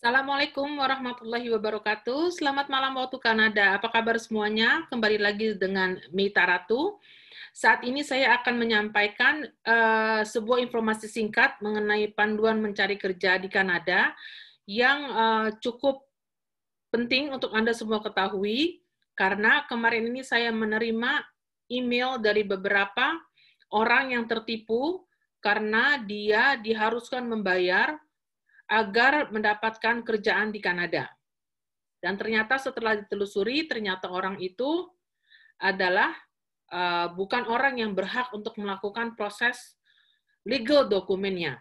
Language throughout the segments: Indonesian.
Assalamualaikum warahmatullahi wabarakatuh. Selamat malam waktu Kanada. Apa kabar semuanya? Kembali lagi dengan Mita Ratu. Saat ini saya akan menyampaikan uh, sebuah informasi singkat mengenai panduan mencari kerja di Kanada yang uh, cukup penting untuk Anda semua ketahui karena kemarin ini saya menerima email dari beberapa orang yang tertipu karena dia diharuskan membayar agar mendapatkan kerjaan di Kanada. Dan ternyata setelah ditelusuri, ternyata orang itu adalah uh, bukan orang yang berhak untuk melakukan proses legal dokumennya.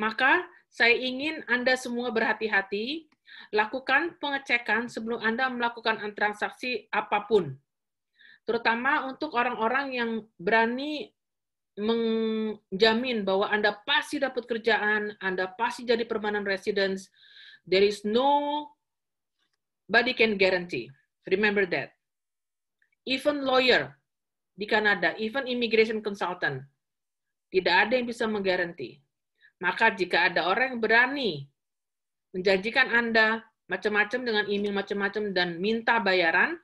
Maka saya ingin Anda semua berhati-hati, lakukan pengecekan sebelum Anda melakukan transaksi apapun. Terutama untuk orang-orang yang berani menjamin bahwa Anda pasti dapat kerjaan, Anda pasti jadi permanent residence. There is no body can guarantee. Remember that. Even lawyer di Kanada, even immigration consultant, tidak ada yang bisa menggaranti. Maka jika ada orang yang berani menjanjikan Anda macam-macam dengan email macam-macam dan minta bayaran,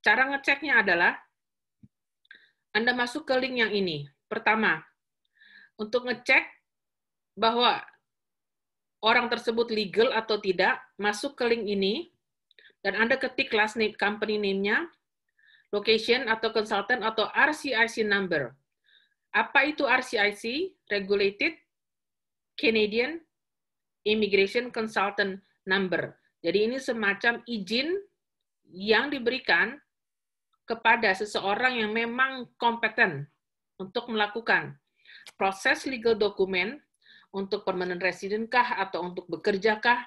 cara ngeceknya adalah Anda masuk ke link yang ini, Pertama, untuk ngecek bahwa orang tersebut legal atau tidak, masuk ke link ini, dan Anda ketik last name, company name-nya, location atau consultant atau RCIC number. Apa itu RCIC? Regulated Canadian Immigration Consultant Number. Jadi ini semacam izin yang diberikan kepada seseorang yang memang kompeten untuk melakukan proses legal dokumen untuk permanent resident kah atau untuk bekerja kah.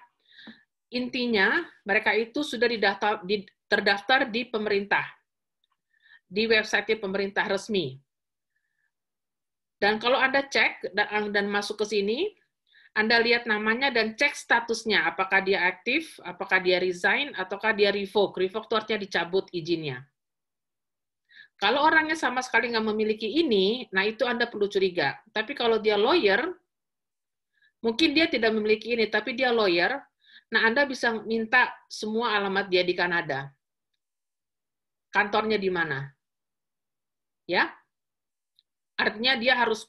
Intinya, mereka itu sudah didaftar, di, terdaftar di pemerintah, di website pemerintah resmi. Dan kalau Anda cek dan, dan masuk ke sini, Anda lihat namanya dan cek statusnya, apakah dia aktif, apakah dia resign, ataukah dia revoke. Revoke itu artinya dicabut izinnya. Kalau orangnya sama sekali nggak memiliki ini, nah itu Anda perlu curiga. Tapi kalau dia lawyer, mungkin dia tidak memiliki ini, tapi dia lawyer, nah Anda bisa minta semua alamat dia di Kanada. Kantornya di mana? Ya? Artinya dia harus,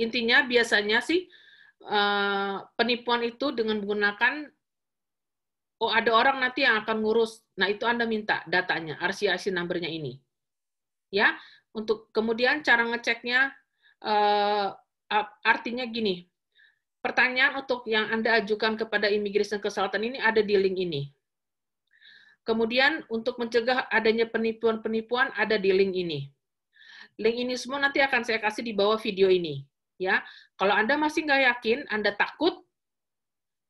intinya biasanya sih eh, penipuan itu dengan menggunakan oh ada orang nanti yang akan ngurus. Nah, itu Anda minta datanya, RCIC number-nya ini ya untuk kemudian cara ngeceknya uh, artinya gini pertanyaan untuk yang anda ajukan kepada immigration consultant ini ada di link ini kemudian untuk mencegah adanya penipuan-penipuan ada di link ini link ini semua nanti akan saya kasih di bawah video ini ya kalau anda masih nggak yakin anda takut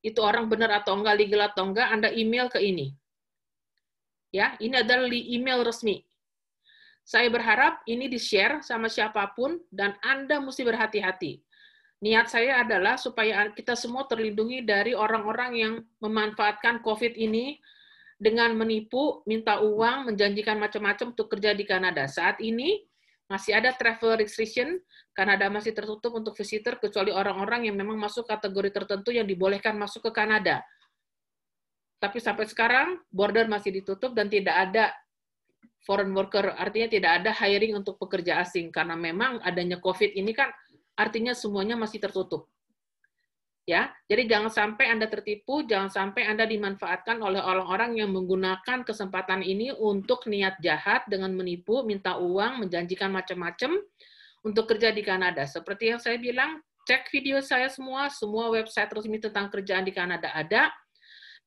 itu orang benar atau enggak legal atau enggak anda email ke ini ya ini adalah email resmi saya berharap ini di-share sama siapapun dan Anda mesti berhati-hati. Niat saya adalah supaya kita semua terlindungi dari orang-orang yang memanfaatkan COVID ini dengan menipu, minta uang, menjanjikan macam-macam untuk kerja di Kanada. Saat ini masih ada travel restriction, Kanada masih tertutup untuk visitor kecuali orang-orang yang memang masuk kategori tertentu yang dibolehkan masuk ke Kanada tapi sampai sekarang border masih ditutup dan tidak ada foreign worker, artinya tidak ada hiring untuk pekerja asing karena memang adanya COVID ini kan artinya semuanya masih tertutup. Ya, jadi jangan sampai Anda tertipu, jangan sampai Anda dimanfaatkan oleh orang-orang yang menggunakan kesempatan ini untuk niat jahat dengan menipu, minta uang, menjanjikan macam-macam untuk kerja di Kanada. Seperti yang saya bilang, cek video saya semua, semua website resmi tentang kerjaan di Kanada ada.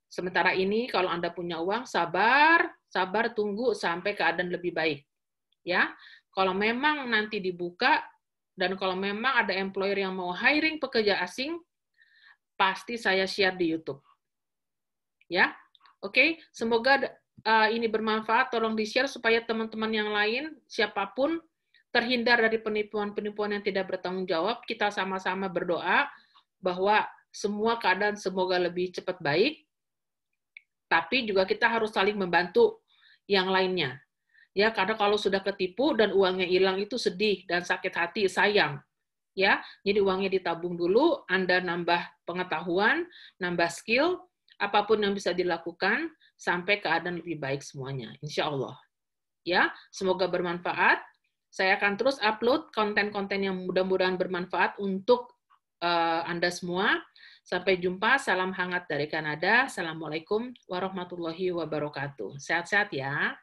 Sementara ini kalau Anda punya uang, sabar, sabar tunggu sampai keadaan lebih baik. Ya. Kalau memang nanti dibuka dan kalau memang ada employer yang mau hiring pekerja asing, pasti saya share di YouTube. Ya. Oke, okay? semoga uh, ini bermanfaat. Tolong di-share supaya teman-teman yang lain siapapun terhindar dari penipuan-penipuan yang tidak bertanggung jawab. Kita sama-sama berdoa bahwa semua keadaan semoga lebih cepat baik, tapi juga kita harus saling membantu yang lainnya. Ya, karena kalau sudah ketipu dan uangnya hilang itu sedih dan sakit hati, sayang. Ya, jadi uangnya ditabung dulu, Anda nambah pengetahuan, nambah skill, apapun yang bisa dilakukan sampai keadaan lebih baik semuanya, insya Allah. Ya, semoga bermanfaat. Saya akan terus upload konten-konten yang mudah-mudahan bermanfaat untuk uh, Anda semua. Sampai jumpa, salam hangat dari Kanada. Assalamualaikum warahmatullahi wabarakatuh. Sehat-sehat ya.